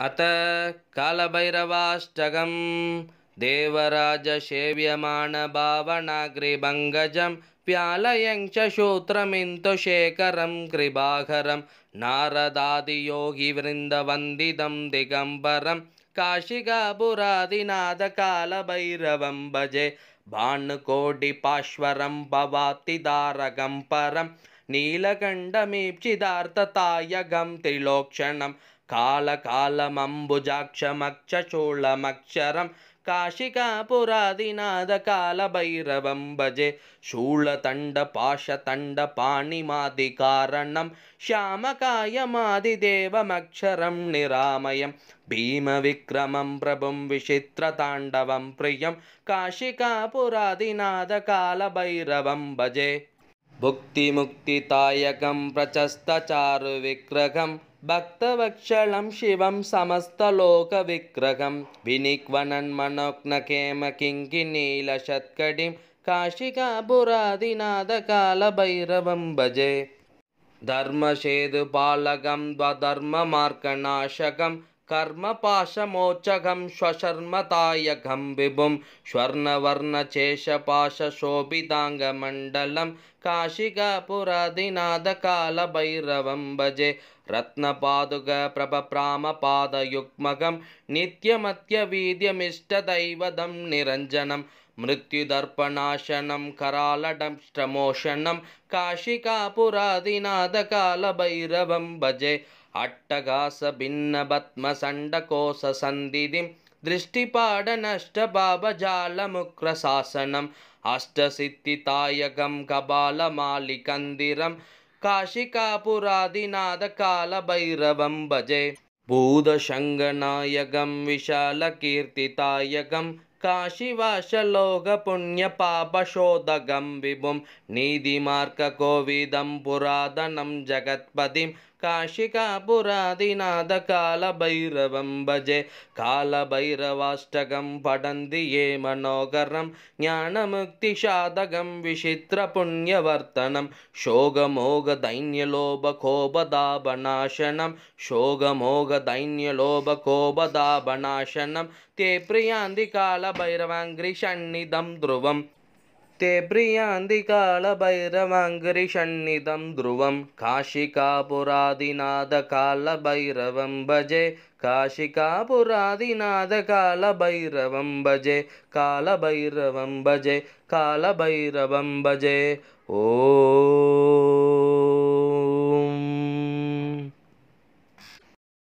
अत कालभैरवाष्टगं देवराज प्यालयं च श्रूत्रमिन्तु शेखरं गृभागरं दिगम्बरं काशिकापुरादिनादकालभैरवं भजे भानुकोडिपाश्वरं परम् नीलकण्डमीप्सिदार्थतायगं त्रिलोक्षणं कालकालमम्बुजाक्षमक्षचूलमक्षरं काशिकापुरादिनादकालभैरवं भजे शूलतण्डपाशतण्डपाणिमादिकारणं श्यामकायमादिदेवमक्षरं निरामयं भीमविक्रमं प्रभुं विचित्रताण्डवं प्रियं काशिकापुरादिनादकालभैरवं भजे भुक्तिमुक्तितायकं प्रचस्तचारुविक्रहं भक्तवक्षलं शिवं समस्तलोकविक्रहं विनिक् वनन्मनोग्नखेमकिङ्किनीलशत्कडिं भजे धर्मसेतुपालकं द्वधर्ममार्गनाशकम् कर्मपाशमोचघं स्वशर्मतायघं विभुं स्वर्णवर्णचेशपाशशोभिताङ्गमण्डलं काशिका भजे रत्नपादुगप्रभप्रामपादयुग्मघं नित्यमत्यवीद्यमिष्टदैवदं निरञ्जनम् मृत्युदर्पणाशनं करालडंष्टमोषणं काशिकापुरादिनादकालभैरवं भजे अट्टघासभिन्नपद्मसण्डकोशसन्दिं दृष्टिपाडनष्टभावलमुक्रशासनम् अष्टसिद्धितायकं कपालमालिकन्दिरं काशिकापुरादिनादकालभैरवं भजे भूदशङ्गनायकं विशालकीर्तितायकं काशीवाशलोकपुण्यपापशोधं विभुं निधिमार्ककोविदं पुरातनं जगत्पतिं काशिकापुरादिनादकालभैरवं भजे कालभैरवाष्टकं पठन्ति ये मनोकरं ज्ञानमुक्तिशादगं विचित्रपुण्यवर्तनं शोकमोघदैन्यलोभकोपदाभनाशनं शोकमोघदैन्यलोभकोपदाभनाशनं ते प्रियान्ति काल कालभैरवाङ्घ्रिषण्निधं ध्रुवं ते प्रियान्ति कालभैरवाङ्घ्रिषण्निधं ध्रुवं काशिकापुरादिनाथकालभैरवं भजे काशिकापुरादिनाथकालभैरवं भजे कालभैरवं भजे कालभैरवं भजे ओ